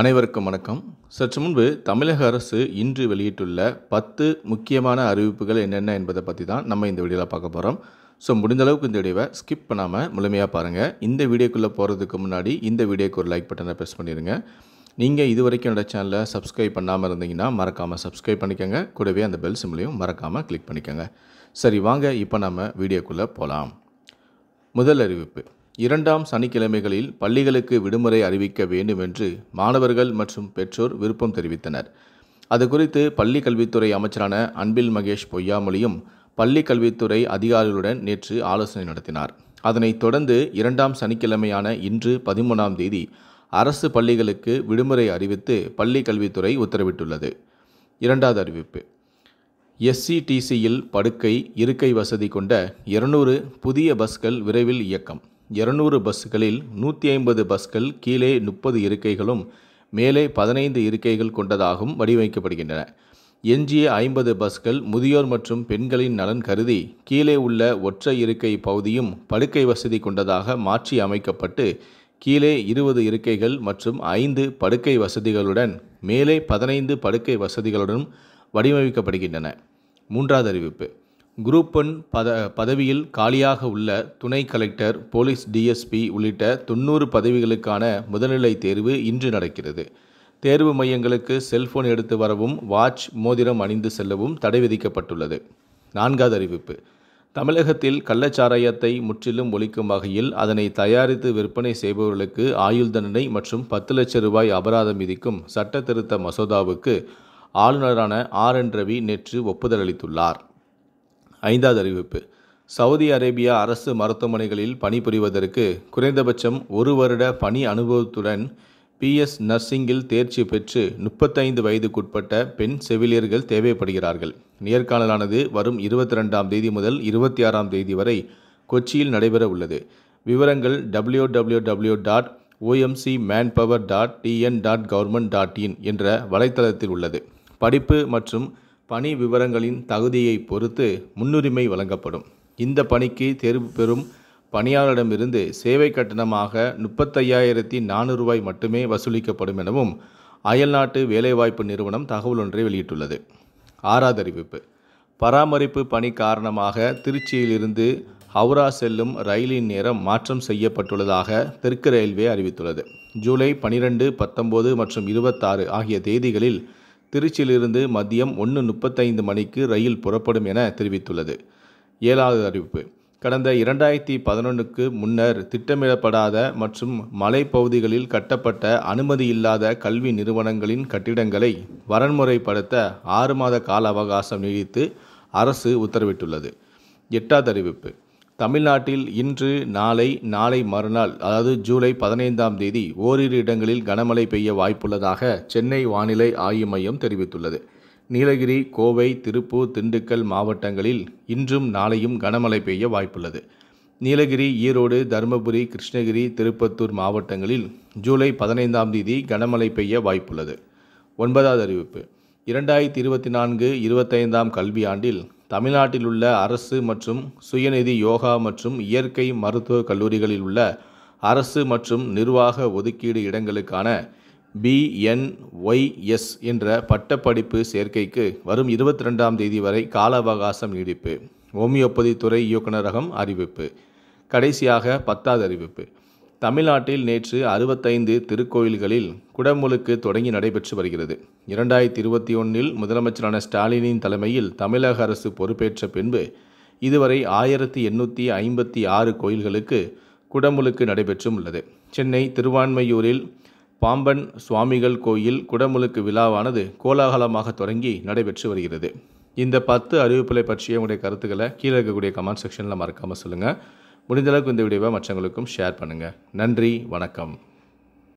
அனைவருக்கும் வணக்கம் சற்று முன்பு தமிழக அரசு இன்று வெளியிட்டுள்ள பத்து முக்கியமான அறிவிப்புகள் என்னென்ன என்பதை பற்றி தான் நம்ம இந்த வீடியோவில் பார்க்க போகிறோம் ஸோ முடிந்த அளவுக்கு இந்த வீடியோவை ஸ்கிப் பண்ணாமல் முழுமையாக பாருங்கள் இந்த வீடியோக்குள்ளே போகிறதுக்கு முன்னாடி இந்த வீடியோக்கு ஒரு லைக் பட்டனை ப்ரெஸ் பண்ணிடுங்க நீங்கள் இது வரைக்கும் என்னோடய சேனலை சப்ஸ்கிரைப் பண்ணாமல் இருந்தீங்கன்னா மறக்காமல் சப்ஸ்கிரைப் பண்ணிக்கோங்க கூடவே அந்த பெல் சிம்லையும் மறக்காமல் கிளிக் பண்ணிக்கோங்க சரி வாங்க இப்போ நம்ம வீடியோக்குள்ளே போகலாம் முதல் அறிவிப்பு இரண்டாம் சனிக்கிழமைகளில் பள்ளிகளுக்கு விடுமுறை அறிவிக்க வேண்டும் என்று மாணவர்கள் மற்றும் பெற்றோர் விருப்பம் தெரிவித்தனர் அது குறித்து பள்ளி கல்வித்துறை அமைச்சரான அன்பில் மகேஷ் பொய்யாமொழியும் பள்ளி கல்வித்துறை அதிகாரிகளுடன் நேற்று ஆலோசனை நடத்தினார் அதனைத் தொடர்ந்து இரண்டாம் சனிக்கிழமையான இன்று பதிமூணாம் தேதி அரசு பள்ளிகளுக்கு விடுமுறை அறிவித்து பள்ளிக் கல்வித்துறை உத்தரவிட்டுள்ளது இரண்டாவது அறிவிப்பு எஸ்சிடிசியில் படுக்கை இருக்கை வசதி கொண்ட இருநூறு புதிய பஸ்கள் விரைவில் இயக்கம் இருநூறு பஸ்களில் நூற்றி ஐம்பது பஸ்கள் கீழே முப்பது இருக்கைகளும் மேலே பதினைந்து இருக்கைகள் கொண்டதாகவும் வடிவமைக்கப்படுகின்றன எஞ்சிய ஐம்பது பஸ்கள் முதியோர் மற்றும் பெண்களின் நலன் கருதி கீழே உள்ள ஒற்றை இருக்கை பகுதியும் படுக்கை வசதி கொண்டதாக மாற்றி அமைக்கப்பட்டு கீழே இருபது இருக்கைகள் மற்றும் ஐந்து படுக்கை வசதிகளுடன் மேலே பதினைந்து படுக்கை வசதிகளுடன் வடிவமைக்கப்படுகின்றன மூன்றாவது அறிவிப்பு குரூப் ஒன் பத பதவியில் காலியாக உள்ள துணை கலெக்டர் போலீஸ் டிஎஸ்பி உள்ளிட்ட தொண்ணூறு பதவிகளுக்கான முதல்நிலை தேர்வு இன்று நடக்கிறது தேர்வு மையங்களுக்கு செல்போன் எடுத்து வரவும் வாட்ச் மோதிரம் அணிந்து செல்லவும் தடை விதிக்கப்பட்டுள்ளது நான்காவது அறிவிப்பு தமிழகத்தில் கள்ளச்சாராயத்தை முற்றிலும் ஒழிக்கும் வகையில் அதனை தயாரித்து விற்பனை செய்பவர்களுக்கு ஆயுள் தண்டனை மற்றும் பத்து லட்சம் ரூபாய் அபராதம் விதிக்கும் சட்ட திருத்த மசோதாவுக்கு ஆளுநரான ஆர் என் ரவி நேற்று ஒப்புதல் அளித்துள்ளார் ஐந்தாவது அறிவிப்பு சவுதி அரேபியா அரசு மருத்துவமனைகளில் பணிபுரிவதற்கு குறைந்தபட்சம் ஒரு வருட பணி அனுபவத்துடன் பிஎஸ் நர்சிங்கில் தேர்ச்சி பெற்று முப்பத்தைந்து வயதுக்குட்பட்ட பெண் செவிலியர்கள் தேவைப்படுகிறார்கள் நேர்காணலானது வரும் இருபத்தி ரெண்டாம் தேதி முதல் இருபத்தி ஆறாம் தேதி வரை கொச்சியில் நடைபெற உள்ளது விவரங்கள் W W W dot OMC man power dot TN dot government dot in என்ற வலைத்தளத்தில் உள்ளது படிப்பு மற்றும் பணி விவரங்களின் தகுதியை பொறுத்து முன்னுரிமை வழங்கப்படும் இந்த பணிக்கு தேர்வு பெறும் பணியாளரிடமிருந்து சேவை கட்டணமாக முப்பத்தையாயிரத்தி நானூறு ரூபாய் மட்டுமே வசூலிக்கப்படும் எனவும் அயல்நாட்டு வேலைவாய்ப்பு நிறுவனம் தகவல் ஒன்றை வெளியிட்டுள்ளது ஆறாதறிவிப்பு பராமரிப்பு பணி காரணமாக திருச்சியிலிருந்து ஹவுரா செல்லும் ரயிலின் நேரம் மாற்றம் செய்யப்பட்டுள்ளதாக தெற்கு ரயில்வே அறிவித்துள்ளது ஜூலை பனிரெண்டு பத்தொம்போது மற்றும் இருபத்தாறு ஆகிய தேதிகளில் திருச்சியிலிருந்து மதியம் ஒன்று முப்பத்தைந்து மணிக்கு ரயில் புறப்படும் என தெரிவித்துள்ளது ஏழாவது அறிவிப்பு கடந்த இரண்டாயிரத்தி பதினொன்றுக்கு முன்னர் திட்டமிடப்படாத மற்றும் மலைப்பகுதிகளில் கட்டப்பட்ட அனுமதி இல்லாத கல்வி நிறுவனங்களின் கட்டிடங்களை வரன்முறைப்படுத்த ஆறு மாத கால அவகாசம் நீடித்து அரசு உத்தரவிட்டுள்ளது எட்டாவது அறிவிப்பு தமிழ்நாட்டில் இன்று நாளை நாளை மறுநாள் அதாவது ஜூலை பதினைந்தாம் தேதி ஓரிரு இடங்களில் கனமழை பெய்ய வாய்ப்புள்ளதாக சென்னை வானிலை ஆய்வு மையம் தெரிவித்துள்ளது நீலகிரி கோவை திருப்பூர் திண்டுக்கல் மாவட்டங்களில் இன்றும் நாளையும் கனமழை பெய்ய வாய்ப்புள்ளது நீலகிரி ஈரோடு தருமபுரி கிருஷ்ணகிரி திருப்பத்தூர் மாவட்டங்களில் ஜூலை பதினைந்தாம் தேதி கனமழை பெய்ய வாய்ப்புள்ளது ஒன்பதாவது அறிவிப்பு இரண்டாயிரத்தி இருபத்தி நான்கு இருபத்தைந்தாம் கல்வியாண்டில் தமிழ்நாட்டில் உள்ள அரசு மற்றும் சுயநிதி யோகா மற்றும் இயற்கை மருத்துவ கல்லூரிகளில் உள்ள அரசு மற்றும் நிர்வாக ஒதுக்கீடு இடங்களுக்கான பிஎன்ஒய்எஸ் என்ற பட்டப்படிப்பு சேர்க்கைக்கு வரும் இருபத்தி ரெண்டாம் தேதி வரை கால அவகாசம் நீடிப்பு ஹோமியோபதி துறை இயக்குநரகம் அறிவிப்பு கடைசியாக பத்தாவது அறிவிப்பு தமிழ்நாட்டில் நேற்று அறுபத்தைந்து திருக்கோயில்களில் குடமுழுக்கு தொடங்கி நடைபெற்று வருகிறது இரண்டாயிரத்தி இருபத்தி ஒன்றில் முதலமைச்சரான ஸ்டாலினின் தலைமையில் தமிழக அரசு பொறுப்பேற்ற பின்பு இதுவரை ஆயிரத்தி எண்ணூற்றி ஐம்பத்தி ஆறு கோயில்களுக்கு குடமுழுக்கு நடைபெற்றும் உள்ளது சென்னை திருவான்மையூரில் பாம்பன் சுவாமிகள் கோயில் குடமுழுக்கு விழாவானது கோலாகலமாக தொடங்கி நடைபெற்று வருகிறது இந்த பத்து அறிவிப்புகளை பற்றிய உங்களுடைய கருத்துக்களை கீழே இருக்கக்கூடிய கமெண்ட் செக்ஷனில் மறக்காமல் சொல்லுங்கள் முடிந்தளவுக்கு இந்த வீடியோவை மற்றவங்களுக்கும் ஷேர் பண்ணுங்கள் நன்றி வணக்கம்